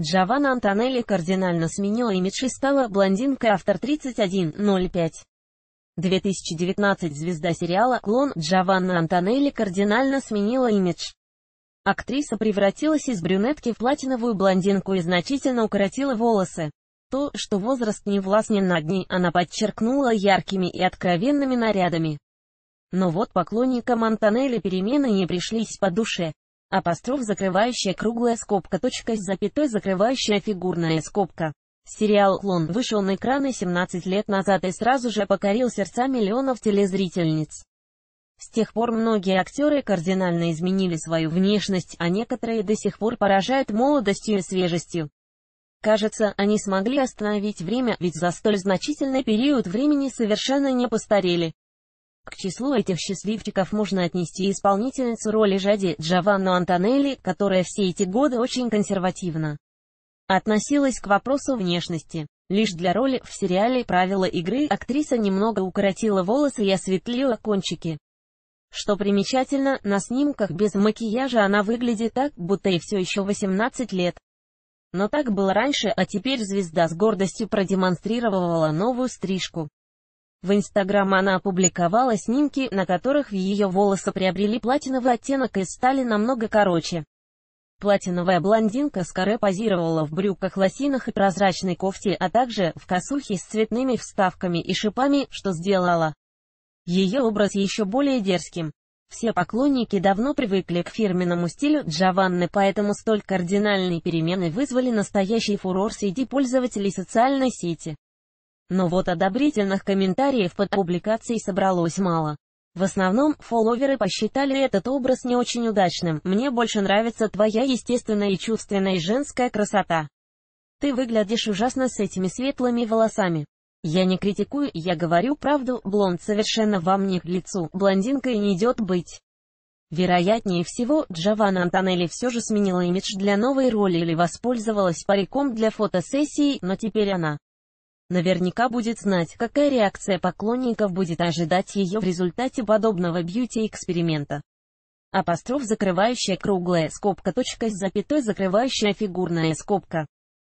Джованна Антонелли кардинально сменила имидж и стала блондинкой автор 3105. 2019 звезда сериала «Клон» Джованна Антонелли кардинально сменила имидж. Актриса превратилась из брюнетки в платиновую блондинку и значительно укоротила волосы. То, что возраст не властен над ней, она подчеркнула яркими и откровенными нарядами. Но вот поклонникам Антонелли перемены не пришлись по душе. Апостроф закрывающая круглая скобка. Точка с запятой закрывающая фигурная скобка. Сериал «Клон» вышел на экраны 17 лет назад и сразу же покорил сердца миллионов телезрительниц. С тех пор многие актеры кардинально изменили свою внешность, а некоторые до сих пор поражают молодостью и свежестью. Кажется, они смогли остановить время, ведь за столь значительный период времени совершенно не постарели. К числу этих счастливчиков можно отнести исполнительницу роли Жади Джованну Антонелли, которая все эти годы очень консервативно относилась к вопросу внешности. Лишь для роли в сериале «Правила игры» актриса немного укоротила волосы и осветлила кончики. Что примечательно, на снимках без макияжа она выглядит так, будто ей все еще 18 лет. Но так было раньше, а теперь звезда с гордостью продемонстрировала новую стрижку. В Инстаграм она опубликовала снимки, на которых ее волосы приобрели платиновый оттенок и стали намного короче. Платиновая блондинка с позировала в брюках лосинах и прозрачной кофте, а также в косухе с цветными вставками и шипами, что сделала ее образ еще более дерзким. Все поклонники давно привыкли к фирменному стилю Джованны, поэтому столь кардинальные перемены вызвали настоящий фурор среди пользователей социальной сети. Но вот одобрительных комментариев под публикацией собралось мало. В основном, фолловеры посчитали этот образ не очень удачным. «Мне больше нравится твоя естественная и чувственная женская красота. Ты выглядишь ужасно с этими светлыми волосами. Я не критикую, я говорю правду, блонд совершенно вам не к лицу, блондинкой не идет быть». Вероятнее всего, Джованна Антонелли все же сменила имидж для новой роли или воспользовалась париком для фотосессии, но теперь она наверняка будет знать, какая реакция поклонников будет ожидать ее в результате подобного бьюти-эксперимента. Апостроф закрывающая круглая скобка точка с запятой закрывающая фигурная скобка.